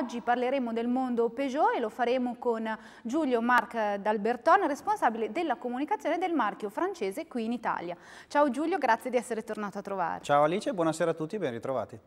Oggi parleremo del mondo Peugeot e lo faremo con Giulio Marc D'Alberton, responsabile della comunicazione del marchio francese qui in Italia. Ciao Giulio, grazie di essere tornato a trovarci. Ciao Alice, buonasera a tutti, ben ritrovati.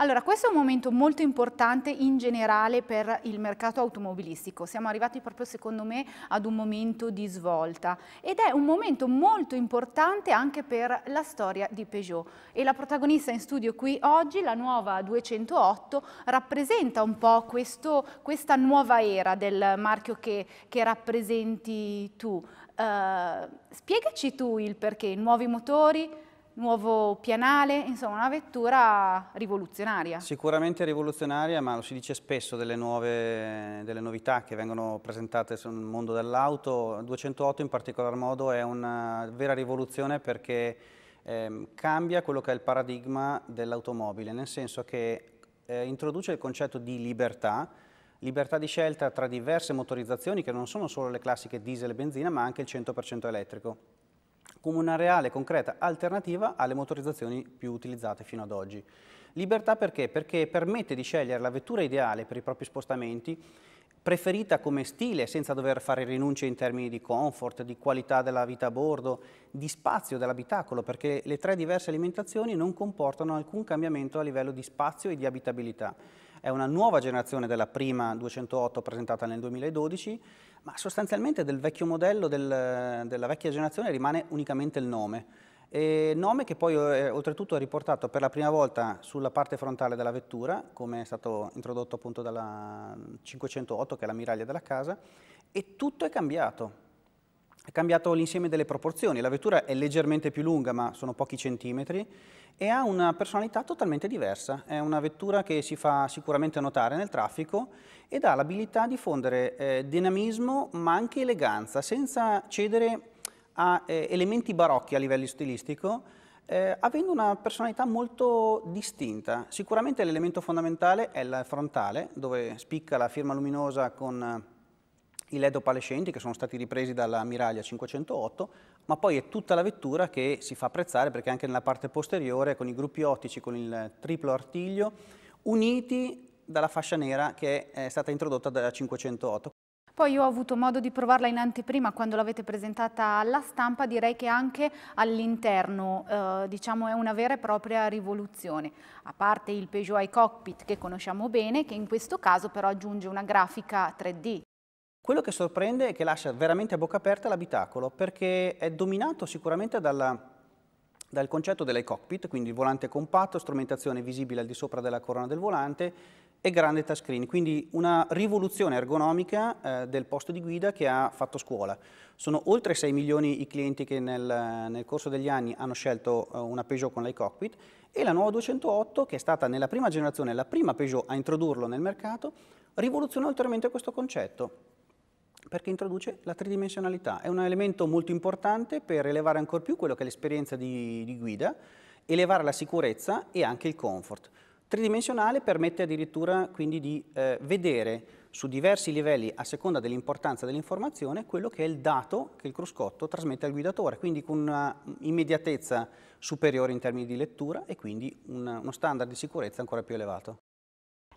Allora, questo è un momento molto importante in generale per il mercato automobilistico. Siamo arrivati proprio, secondo me, ad un momento di svolta ed è un momento molto importante anche per la storia di Peugeot. E la protagonista in studio qui oggi, la nuova 208, rappresenta un po' questo, questa nuova era del marchio che, che rappresenti tu. Uh, spiegaci tu il perché, nuovi motori, nuovo pianale, insomma una vettura rivoluzionaria. Sicuramente rivoluzionaria, ma lo si dice spesso delle, nuove, delle novità che vengono presentate sul mondo dell'auto. 208 in particolar modo è una vera rivoluzione perché eh, cambia quello che è il paradigma dell'automobile, nel senso che eh, introduce il concetto di libertà, libertà di scelta tra diverse motorizzazioni che non sono solo le classiche diesel e benzina, ma anche il 100% elettrico come una reale e concreta alternativa alle motorizzazioni più utilizzate fino ad oggi. Libertà perché? Perché permette di scegliere la vettura ideale per i propri spostamenti preferita come stile senza dover fare rinunce in termini di comfort, di qualità della vita a bordo, di spazio dell'abitacolo, perché le tre diverse alimentazioni non comportano alcun cambiamento a livello di spazio e di abitabilità è una nuova generazione della prima 208 presentata nel 2012, ma sostanzialmente del vecchio modello del, della vecchia generazione rimane unicamente il nome. E nome che poi eh, oltretutto è riportato per la prima volta sulla parte frontale della vettura, come è stato introdotto appunto dalla 508 che è la miraglia della casa, e tutto è cambiato è cambiato l'insieme delle proporzioni, la vettura è leggermente più lunga ma sono pochi centimetri e ha una personalità totalmente diversa, è una vettura che si fa sicuramente notare nel traffico ed ha l'abilità di fondere eh, dinamismo ma anche eleganza senza cedere a eh, elementi barocchi a livello stilistico eh, avendo una personalità molto distinta. Sicuramente l'elemento fondamentale è il frontale dove spicca la firma luminosa con i LED opalescenti che sono stati ripresi dalla Miraglia 508, ma poi è tutta la vettura che si fa apprezzare perché anche nella parte posteriore con i gruppi ottici, con il triplo artiglio, uniti dalla fascia nera che è stata introdotta dalla 508. Poi io ho avuto modo di provarla in anteprima quando l'avete presentata alla stampa, direi che anche all'interno eh, diciamo è una vera e propria rivoluzione, a parte il Peugeot i Cockpit che conosciamo bene, che in questo caso però aggiunge una grafica 3D quello che sorprende è che lascia veramente a bocca aperta l'abitacolo perché è dominato sicuramente dalla, dal concetto delle cockpit, quindi volante compatto, strumentazione visibile al di sopra della corona del volante e grande touchscreen, quindi una rivoluzione ergonomica eh, del posto di guida che ha fatto scuola. Sono oltre 6 milioni i clienti che nel, nel corso degli anni hanno scelto eh, una Peugeot con l'iCockpit e la nuova 208, che è stata nella prima generazione la prima Peugeot a introdurlo nel mercato, rivoluziona ulteriormente questo concetto perché introduce la tridimensionalità. È un elemento molto importante per elevare ancora più quello che è l'esperienza di, di guida, elevare la sicurezza e anche il comfort. Tridimensionale permette addirittura quindi di eh, vedere su diversi livelli, a seconda dell'importanza dell'informazione, quello che è il dato che il cruscotto trasmette al guidatore, quindi con una immediatezza superiore in termini di lettura e quindi un, uno standard di sicurezza ancora più elevato.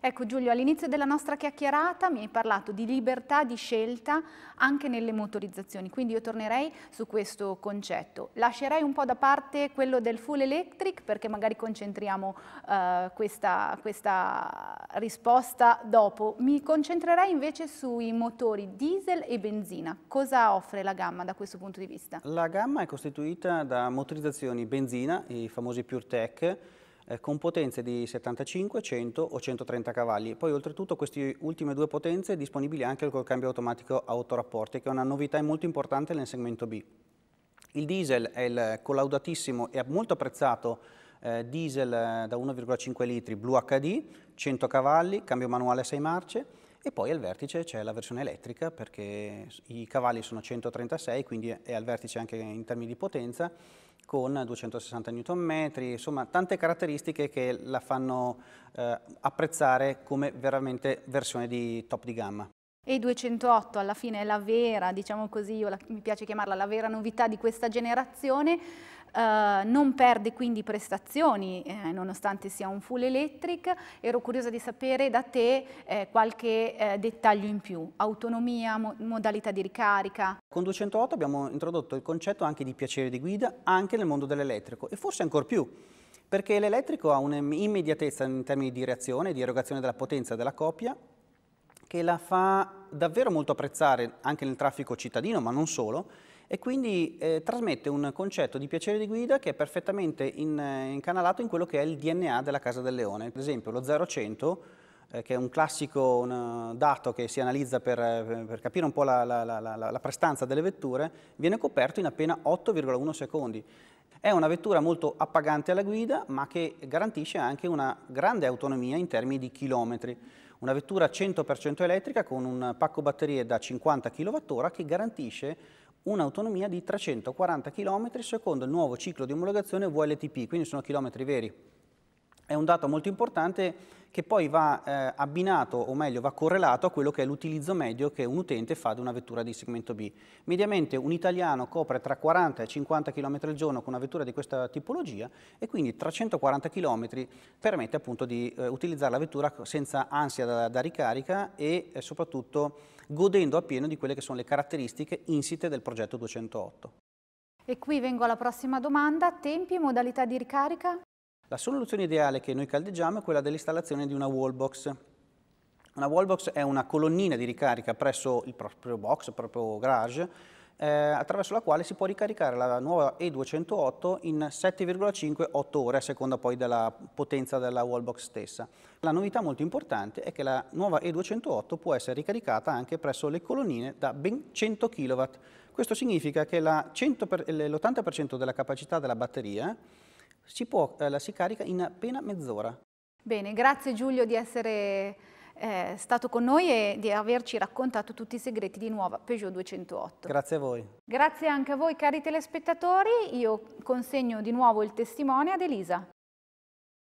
Ecco Giulio, all'inizio della nostra chiacchierata mi hai parlato di libertà di scelta anche nelle motorizzazioni, quindi io tornerei su questo concetto. Lascerei un po' da parte quello del full electric perché magari concentriamo eh, questa, questa risposta dopo. Mi concentrerei invece sui motori diesel e benzina. Cosa offre la gamma da questo punto di vista? La gamma è costituita da motorizzazioni benzina, i famosi PureTech, eh, con potenze di 75, 100 o 130 cavalli. Poi oltretutto queste ultime due potenze disponibili anche col cambio automatico a ottorapporti, che è una novità molto importante nel segmento B. Il diesel è il collaudatissimo e molto apprezzato eh, diesel eh, da 1,5 litri blu HD, 100 cavalli, cambio manuale a 6 marce e poi al vertice c'è la versione elettrica perché i cavalli sono 136 quindi è al vertice anche in termini di potenza con 260 Nm, insomma tante caratteristiche che la fanno eh, apprezzare come veramente versione di top di gamma. E i 208 alla fine è la vera, diciamo così, io la, mi piace chiamarla la vera novità di questa generazione, eh, non perde quindi prestazioni eh, nonostante sia un full electric. Ero curiosa di sapere da te eh, qualche eh, dettaglio in più, autonomia, mo modalità di ricarica. Con 208 abbiamo introdotto il concetto anche di piacere di guida anche nel mondo dell'elettrico e forse ancora più perché l'elettrico ha un'immediatezza in termini di reazione, di erogazione della potenza della coppia che la fa davvero molto apprezzare anche nel traffico cittadino, ma non solo, e quindi eh, trasmette un concetto di piacere di guida che è perfettamente in, eh, incanalato in quello che è il DNA della Casa del Leone. Ad esempio lo 0100 eh, che è un classico un eh, dato che si analizza per, eh, per capire un po' la, la, la, la prestanza delle vetture, viene coperto in appena 8,1 secondi. È una vettura molto appagante alla guida, ma che garantisce anche una grande autonomia in termini di chilometri. Una vettura 100% elettrica con un pacco batterie da 50 kWh che garantisce un'autonomia di 340 km secondo il nuovo ciclo di omologazione VLTP, quindi sono chilometri veri è un dato molto importante che poi va eh, abbinato, o meglio, va correlato a quello che è l'utilizzo medio che un utente fa di una vettura di segmento B. Mediamente un italiano copre tra 40 e 50 km al giorno con una vettura di questa tipologia e quindi 340 km permette appunto di eh, utilizzare la vettura senza ansia da, da ricarica e eh, soprattutto godendo appieno di quelle che sono le caratteristiche insite del progetto 208. E qui vengo alla prossima domanda, tempi e modalità di ricarica? La soluzione ideale che noi caldeggiamo è quella dell'installazione di una wallbox. Una wallbox è una colonnina di ricarica presso il proprio box, il proprio garage, eh, attraverso la quale si può ricaricare la nuova E208 in 7,5-8 ore, a seconda poi della potenza della wallbox stessa. La novità molto importante è che la nuova E208 può essere ricaricata anche presso le colonnine da ben 100 kW. Questo significa che l'80% della capacità della batteria si, può, eh, si carica in appena mezz'ora. Bene, grazie Giulio di essere eh, stato con noi e di averci raccontato tutti i segreti di nuova Peugeot 208. Grazie a voi. Grazie anche a voi cari telespettatori, io consegno di nuovo il testimone ad Elisa.